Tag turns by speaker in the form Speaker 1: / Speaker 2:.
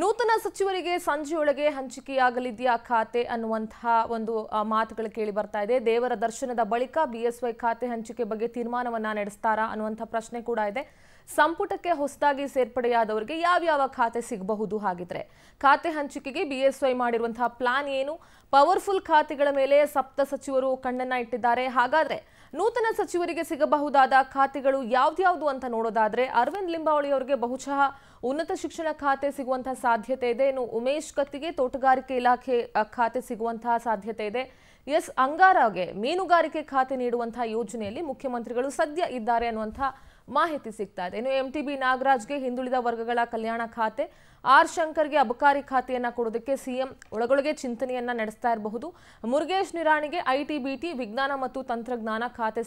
Speaker 1: ನೂತನ ಸಚಿವರಿಗೆ ಸಂಜೆಯೊಳಗೆ ಹಂಚಿಕೆಯಾಗಲಿದೆಯಾ ಖಾತೆ ಅನ್ನುವಂತಹ ಒಂದು ಮಾತುಗಳು ಕೇಳಿ ಬರ್ತಾ ಇದೆ ದೇವರ ದರ್ಶನದ ಬಳಿಕ ಬಿಎಸ್ವೈ ಖಾತೆ ಹಂಚಿಕೆ ಬಗ್ಗೆ ತೀರ್ಮಾನವನ್ನ ನಡೆಸ್ತಾರಾ ಅನ್ನುವಂಥ ಪ್ರಶ್ನೆ ಕೂಡ ಇದೆ ಸಂಪುಟಕ್ಕೆ ಹೊಸದಾಗಿ ಸೇರ್ಪಡೆಯಾದವರಿಗೆ ಯಾವ್ಯಾವ ಖಾತೆ ಸಿಗಬಹುದು ಹಾಗಿದ್ರೆ ಖಾತೆ ಹಂಚಿಕೆಗೆ ಬಿಎಸ್ವೈ ಮಾಡಿರುವಂತಹ ಪ್ಲಾನ್ ಏನು ಪವರ್ಫುಲ್ ಖಾತೆಗಳ ಮೇಲೆ ಸಪ್ತ ಸಚಿವರು ಕಣ್ಣನ್ನ ಇಟ್ಟಿದ್ದಾರೆ ಹಾಗಾದ್ರೆ ನೂತನ ಸಚಿವರಿಗೆ ಸಿಗಬಹುದಾದ ಖಾತೆಗಳು ಯಾವ್ದ್ಯಾವುದು ಅಂತ ನೋಡೋದಾದ್ರೆ ಅರವಿಂದ್ ಲಿಂಬಾವಳಿ ಅವರಿಗೆ ಬಹುಶಃ ಉನ್ನತ ಶಿಕ್ಷಣ ಖಾತೆ ಸಿಗುವಂತಹ ಸಾಧ್ಯತೆ ಇದೆ ಇನ್ನು ಉಮೇಶ್ ಕತ್ತಿಗೆ ತೋಟಗಾರಿಕೆ ಇಲಾಖೆ ಖಾತೆ ಸಿಗುವಂತಹ ಸಾಧ್ಯತೆ ಇದೆ ಎಸ್ ಅಂಗಾರಾಗೆ ಮೀನುಗಾರಿಕೆ ಖಾತೆ ನೀಡುವಂತಹ ಯೋಜನೆಯಲ್ಲಿ ಮುಖ್ಯಮಂತ್ರಿಗಳು ಸದ್ಯ ಇದ್ದಾರೆ ಅನ್ನುವಂಥ ಮಾಹಿತಿ ಸಿಗ್ತಾ ಇದೆ ಇನ್ನು ಎಂಟಿಬಿ ಬಿ ನಾಗರಾಜ್ಗೆ ಹಿಂದುಳಿದ ವರ್ಗಗಳ ಕಲ್ಯಾಣ ಖಾತೆ ಆರ್ ಶಂಕರ್ಗೆ ಅಬಕಾರಿ ಖಾತೆಯನ್ನ ಕೊಡೋದಕ್ಕೆ ಸಿಎಂ ಒಳಗೊಳಗೆ ಚಿಂತನೆಯನ್ನ ನಡೆಸ್ತಾ ಇರಬಹುದು ಮುರುಗೇಶ್ ನಿರಾಣಿಗೆ ಐಟಿ ಬಿಟಿ ವಿಜ್ಞಾನ ಮತ್ತು ತಂತ್ರಜ್ಞಾನ ಖಾತೆ